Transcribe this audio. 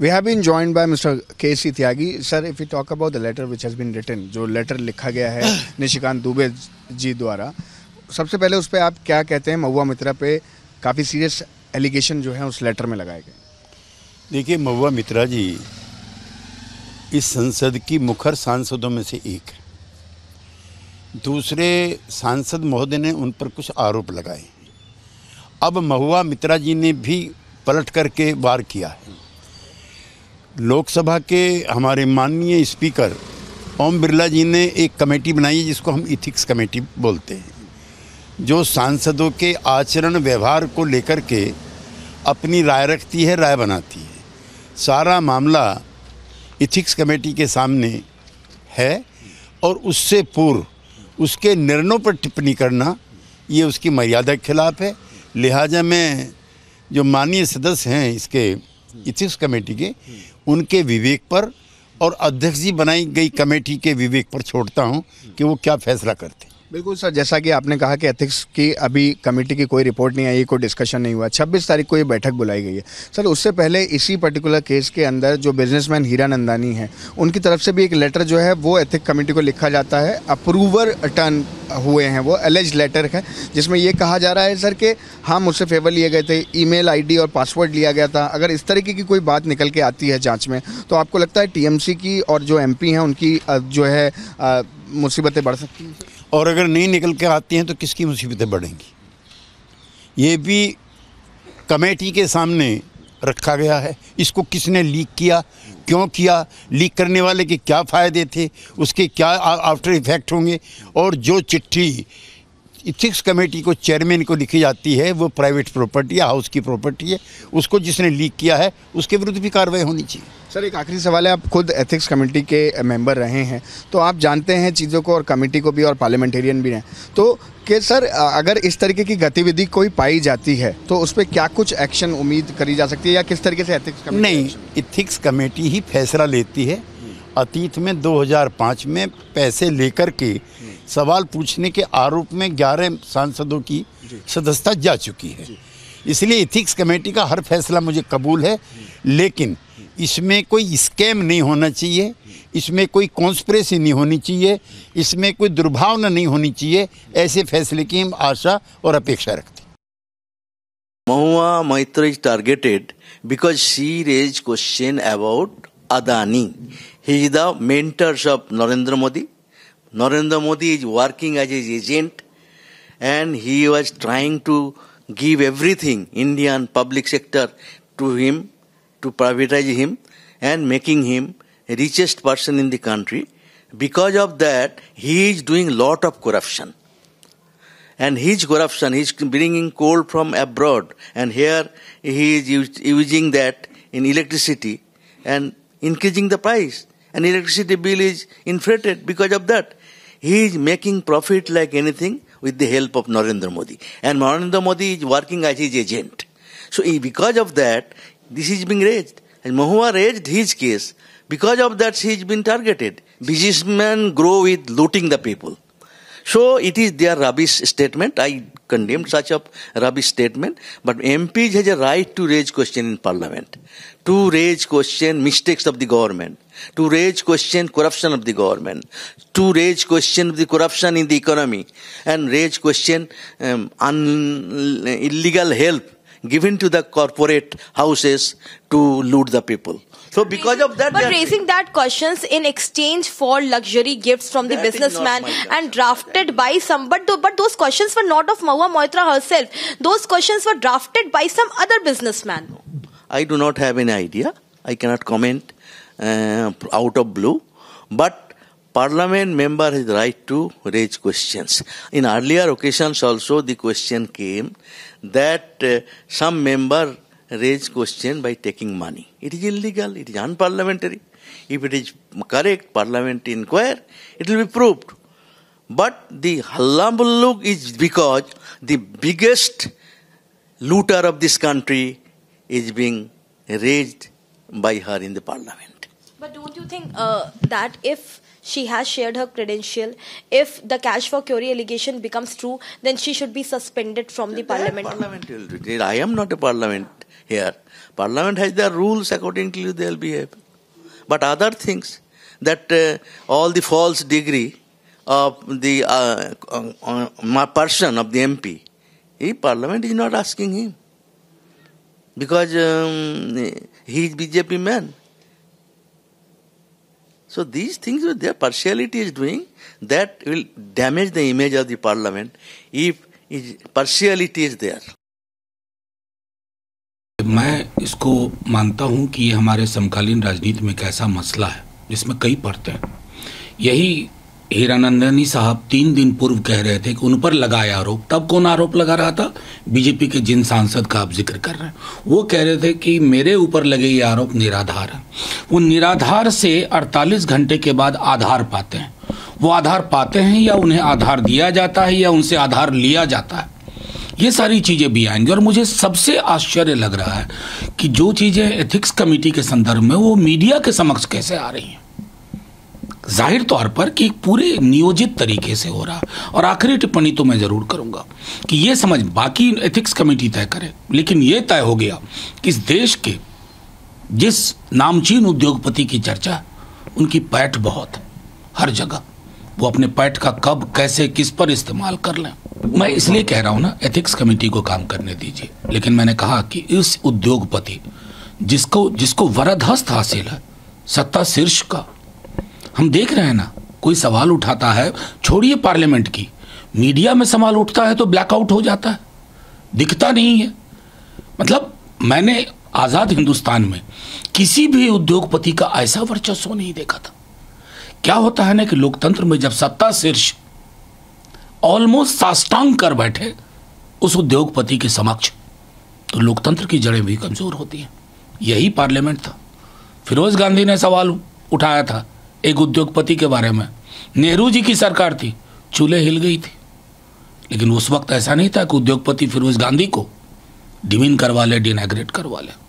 We have have been joined mister K C Tyagi sir if you talk about the letter which has been written जो letter लिखा गया है निशिकांत दुबे जी द्वारा सबसे पहले उस पर आप क्या कहते हैं महुआ मित्रा पे काफ़ी सीरियस एलिगेशन जो है उस लेटर में लगाए गए देखिए महुआ मित्रा जी इस संसद की मुखर सांसदों में से एक है दूसरे सांसद महोदय ने उन पर कुछ आरोप लगाए अब महुआ मित्रा जी ने भी पलट करके वार किया है लोकसभा के हमारे माननीय स्पीकर ओम बिरला जी ने एक कमेटी बनाई है जिसको हम इथिक्स कमेटी बोलते हैं जो सांसदों के आचरण व्यवहार को लेकर के अपनी राय रखती है राय बनाती है सारा मामला इथिक्स कमेटी के सामने है और उससे पूर्व उसके निर्णयों पर टिप्पणी करना ये उसकी मर्यादा के खिलाफ है लिहाजा मैं जो माननीय सदस्य हैं इसके इथिक्स कमेटी के उनके विवेक पर और अध्यक्ष जी बनाई गई कमेटी के विवेक पर छोड़ता हूँ कि वो क्या फैसला करते हैं बिल्कुल सर जैसा कि आपने कहा कि एथिक्स की अभी कमेटी की कोई रिपोर्ट नहीं आई कोई डिस्कशन नहीं हुआ 26 तारीख को ये बैठक बुलाई गई है सर उससे पहले इसी पर्टिकुलर केस के अंदर जो बिजनेसमैन हीरा नंदानी है उनकी तरफ से भी एक लेटर जो है वो एथिक कमेटी को लिखा जाता है अप्रूवर टर्न हुए हैं वो एलेज लेटर है जिसमें ये कहा जा रहा है सर कि हाँ मुझसे फेवर लिए गए थे ईमेल आईडी और पासवर्ड लिया गया था अगर इस तरीके की कोई बात निकल के आती है जाँच में तो आपको लगता है टीएमसी की और जो एमपी हैं उनकी जो है मुसीबतें बढ़ सकती हैं और अगर नहीं निकल के आती हैं तो किसकी मुसीबतें बढ़ेंगी ये भी कमेटी के सामने रखा गया है इसको किसने लीक किया क्यों किया लीक करने वाले के क्या फ़ायदे थे उसके क्या आफ्टर इफ़ेक्ट होंगे और जो चिट्ठी इथिक्स कमेटी को चेयरमैन को लिखी जाती है वो प्राइवेट प्रॉपर्टी या हाउस की प्रॉपर्टी है उसको जिसने लीक किया है उसके विरुद्ध भी कार्रवाई होनी चाहिए सर एक आखिरी सवाल है आप खुद एथिक्स कमेटी के मेंबर रहे हैं तो आप जानते हैं चीज़ों को और कमेटी को भी और पार्लियामेंटेरियन भी हैं तो कि सर अगर इस तरीके की गतिविधि कोई पाई जाती है तो उस पर क्या कुछ एक्शन उम्मीद करी जा सकती है या किस तरीके से एथिक्स कमेटी नहीं इथिक्स कमेटी ही फैसला लेती है अतीत में 2005 में पैसे लेकर के सवाल पूछने के आरोप में ग्यारह सांसदों की सदस्यता जा चुकी है इसलिए इथिक्स कमेटी का हर फैसला मुझे कबूल है लेकिन इसमें कोई स्कैम नहीं होना चाहिए इसमें कोई कॉन्स्परेसी नहीं होनी चाहिए इसमें कोई दुर्भावना नहीं होनी चाहिए ऐसे फैसले की हम आशा और अपेक्षा रखते Mahua Moitra is targeted because she raise question about Adani he is the mentors of Narendra Modi Narendra Modi is working as his agent and he was trying to give everything, Indian public sector, to him, to privatize him and making him richest person in the country. Because of that, he is doing lot of corruption. And his corruption, he is bringing coal from abroad and here he is using that in electricity and increasing the price. And electricity bill is inflated because of that. He is making profit like anything with the help of Narendra Modi. And Narendra Modi is working as his agent. So because of that, this is being raised. And Mahua raised his case. Because of that, he has been targeted. Businessmen grow with looting the people. So it is their rubbish statement. I condemn such a rubbish statement. But MPs has a right to raise question in parliament, to raise question mistakes of the government to raise question corruption of the government, to raise question of the corruption in the economy, and raise question um, illegal help given to the corporate houses to loot the people. So because of that, but raising that questions in exchange for luxury gifts from the businessman and drafted by some, but th- but those questions were not of Mahua Moitra herself. Those questions were drafted by some other businessman. I do not have any idea. I cannot comment uh, out of blue, but parliament member has right to raise questions. In earlier occasions also the question came that uh, some member raise question by taking money. It is illegal, it is unparliamentary. If it is correct, parliament inquire, it will be proved. But the Hallambuluk is because the biggest looter of this country is being raised by her in the parliament. But don't you think uh, that if she has shared her credential, if the cash for curry allegation becomes true, then she should be suspended from the parliament? Parliament will decide. I am not a parliament here. Parliament has their rules accordingly they will behave. But other things that uh, all the false degree of the uh, uh, um, uh person of the MP, he parliament is not asking him because um, he is BJP man. So these things, with their partiality is doing, that will damage the image of the parliament if partiality is there. मैं इसको मानता हूं कि ये हमारे समकालीन राजनीति में कैसा मसला है जिसमें कई पड़ते हैं यही हीरानंदनी साहब तीन दिन पूर्व कह रहे थे कि उन पर लगाया आरोप तब कौन आरोप लगा रहा था बीजेपी के जिन सांसद का आप जिक्र कर रहे हैं वो कह रहे थे कि मेरे ऊपर लगे ये आरोप निराधार है वो निराधार से 48 घंटे के बाद आधार पाते हैं वो आधार पाते हैं या उन्हें आधार दिया जाता है या उनसे आधार लिया जाता है ये सारी चीज़ें भी आएंगी और मुझे सबसे आश्चर्य लग रहा है कि जो चीज़ें एथिक्स कमेटी के संदर्भ में वो मीडिया के समक्ष कैसे आ रही हैं जाहिर तौर पर कि पूरे नियोजित तरीके से हो रहा और आखिरी टिप्पणी तो मैं ज़रूर करूंगा कि यह समझ बाकी एथिक्स कमेटी तय करे लेकिन ये तय हो गया कि इस देश के जिस नामचीन उद्योगपति की चर्चा उनकी पैठ बहुत है हर जगह वो अपने पैठ का कब कैसे किस पर इस्तेमाल कर लें मैं इसलिए कह रहा हूं ना एथिक्स कमेटी को काम करने दीजिए लेकिन मैंने कहा कि इस उद्योगपति जिसको जिसको वरदहस्त हासिल है सत्ता शीर्ष का हम देख रहे हैं ना कोई सवाल उठाता है छोड़िए पार्लियामेंट की मीडिया में सवाल उठता है तो ब्लैकआउट हो जाता है दिखता नहीं है मतलब मैंने आज़ाद हिंदुस्तान में किसी भी उद्योगपति का ऐसा वर्चस्व नहीं देखा था क्या होता है ना कि लोकतंत्र में जब सत्ता शीर्ष ऑलमोस्ट साष्टांग कर बैठे उस उद्योगपति के समक्ष तो लोकतंत्र की जड़ें भी कमज़ोर होती हैं यही पार्लियामेंट था फिरोज गांधी ने सवाल उठाया था एक उद्योगपति के बारे में नेहरू जी की सरकार थी चूल्हे हिल गई थी लेकिन उस वक्त ऐसा नहीं था कि उद्योगपति फिरोज गांधी को डिमीन करवा ले डिनाइग्रेट करवा लें